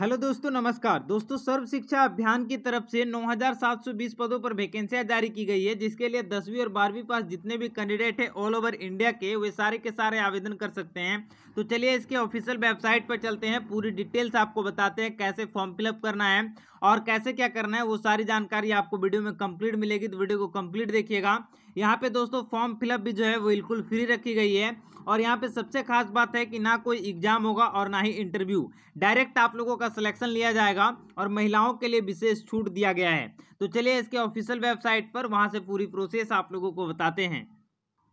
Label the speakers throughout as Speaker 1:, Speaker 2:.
Speaker 1: hello दोस्तों नमस्कार दोस्तों सर्व शिक्षा अभियान की तरफ से 9,720 पदों पर वैकेंसियां जारी की गई है जिसके लिए दसवीं और बारहवीं पास जितने भी कैंडिडेट हैं ऑल ओवर इंडिया के वे सारे के सारे आवेदन कर सकते हैं तो चलिए इसके ऑफिशियल वेबसाइट पर चलते हैं पूरी डिटेल्स आपको बताते हैं कैसे फॉर्म फिलअप करना है और कैसे क्या करना है वो सारी जानकारी आपको वीडियो में कंप्लीट मिलेगी तो वीडियो को कंप्लीट देखिएगा यहाँ पे दोस्तों फॉर्म फिलअप भी जो है बिल्कुल फ्री रखी गई है और यहाँ पे सबसे खास बात है कि ना कोई एग्जाम होगा और ना ही इंटरव्यू डायरेक्ट आप लोगों का सिलेक्शन लिया जाएगा और महिलाओं के लिए विशेष छूट दिया गया है तो चलिए इसके ऑफिशियल वेबसाइट पर वहाँ से पूरी प्रोसेस आप लोगों को बताते हैं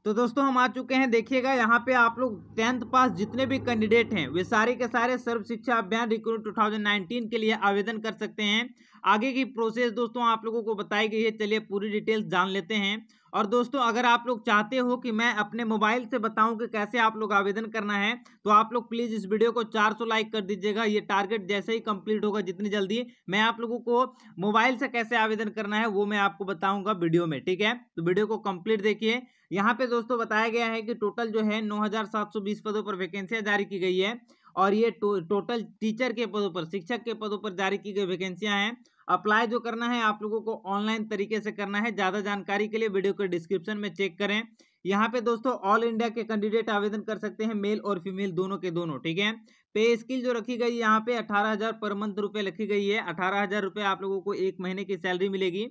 Speaker 1: तो दोस्तों हम आ चुके हैं देखिएगा यहाँ पे आप लोग टेंथ पास जितने भी कैंडिडेट हैं वे सारे के सारे सर्व शिक्षा अभियान रिक्रूट 2019 के लिए आवेदन कर सकते हैं आगे की प्रोसेस दोस्तों आप लोगों को बताई गई है चलिए पूरी डिटेल्स जान लेते हैं और दोस्तों अगर आप लोग चाहते हो कि मैं अपने मोबाइल से बताऊं कि कैसे आप लोग आवेदन करना है तो आप लोग प्लीज़ इस वीडियो को 400 लाइक कर दीजिएगा ये टारगेट जैसे ही कंप्लीट होगा जितनी जल्दी मैं आप लोगों को मोबाइल से कैसे आवेदन करना है वो मैं आपको बताऊंगा वीडियो में ठीक है तो वीडियो को कम्प्लीट देखिए यहाँ पे दोस्तों बताया गया है कि टोटल जो है नौ पदों पर वैकेंसियाँ जारी की गई है और ये टो, टोटल टीचर के पदों पर शिक्षक के पदों पर जारी की गई वैकेंसियाँ हैं अप्लाई जो करना है आप लोगों को ऑनलाइन तरीके से करना है ज़्यादा जानकारी के लिए वीडियो के डिस्क्रिप्शन में चेक करें यहाँ पे दोस्तों ऑल इंडिया के कैंडिडेट आवेदन कर सकते हैं मेल और फीमेल दोनों के दोनों ठीक है पे स्किल जो रखी गई यहाँ पे अठारह हज़ार पर मंथ रुपए रखी गई है अठारह हज़ार रुपये आप लोगों को एक महीने की सैलरी मिलेगी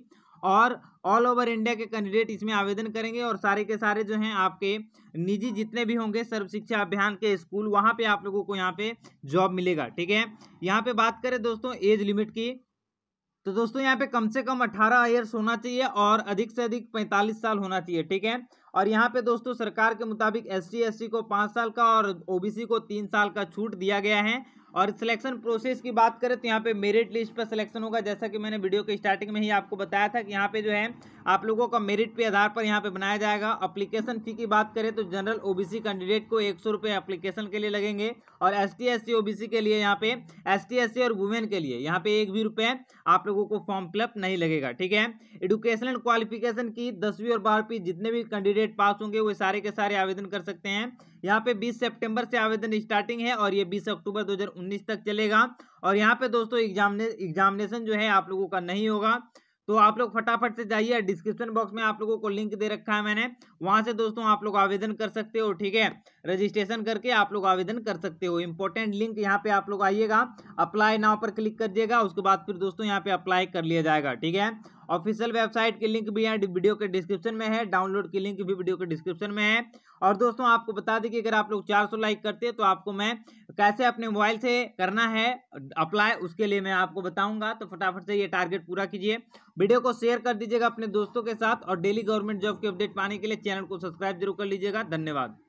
Speaker 1: और ऑल ओवर इंडिया के कैंडिडेट इसमें आवेदन करेंगे और सारे के सारे जो हैं आपके निजी जितने भी होंगे सर्व शिक्षा अभियान के स्कूल वहाँ पे आप लोगों को यहाँ पे जॉब मिलेगा ठीक है यहाँ पे बात करें दोस्तों एज लिमिट की तो दोस्तों यहाँ पे कम से कम अठारह ईयर्स होना चाहिए और अधिक से अधिक पैंतालीस साल होना चाहिए ठीक है और यहाँ पे दोस्तों सरकार के मुताबिक एस टी को पाँच साल का और ओबीसी को तीन साल का छूट दिया गया है और सिलेक्शन प्रोसेस की बात करें तो यहाँ पे मेरिट लिस्ट पर सिलेक्शन होगा जैसा कि मैंने वीडियो के स्टार्टिंग में ही आपको बताया था कि यहाँ पे जो है आप लोगों का मेरिट पे आधार पर यहाँ पे बनाया जाएगा अप्लीकेशन फ़ी की बात करें तो जनरल ओबीसी कैंडिडेट को एक सौ रुपये अप्लीकेशन के लिए लगेंगे और S T S C OBC के लिए यहाँ पे एस टी एस सी और वुमेन के लिए यहाँ पे एक भी रुपये आप लोगों को फॉर्म फिलअप नहीं लगेगा ठीक है एडुकेशनल क्वालिफिकेशन की दसवीं और बारहवीं जितने भी कैंडिडेट पास होंगे वो सारे के सारे आवेदन कर सकते हैं यहाँ पे 20 सितंबर से आवेदन स्टार्टिंग है और ये 20 अक्टूबर 2019 तक चलेगा और यहाँ पे दोस्तों एग्जामिनेशन जो है आप लोगों का नहीं होगा तो आप लोग फटाफट से जाइए डिस्क्रिप्शन बॉक्स में आप लोगों को लिंक दे रखा है मैंने वहां से दोस्तों आप लोग आवेदन कर सकते हो ठीक है रजिस्ट्रेशन करके आप लोग आवेदन कर सकते हो इम्पोर्टेंट लिंक यहाँ पे आप लोग आइएगा अप्लाई नाव पर क्लिक कर दिएगा उसके बाद फिर दोस्तों यहाँ पे अप्लाई कर लिया जाएगा ठीक है ऑफिशियल वेबसाइट की लिंक भी यहाँ वीडियो के डिस्क्रिप्शन में है डाउनलोड की लिंक भी वीडियो के डिस्क्रिप्शन में है और दोस्तों आपको बता दें कि अगर आप लोग 400 लाइक करते हैं तो आपको मैं कैसे अपने मोबाइल से करना है अप्लाई उसके लिए मैं आपको बताऊंगा तो फटाफट से ये टारगेट पूरा कीजिए वीडियो को शेयर कर दीजिएगा अपने दोस्तों के साथ और डेली गवर्नमेंट जॉब के अपडेट पाने के लिए चैनल को सब्सक्राइब जरूर कर लीजिएगा धन्यवाद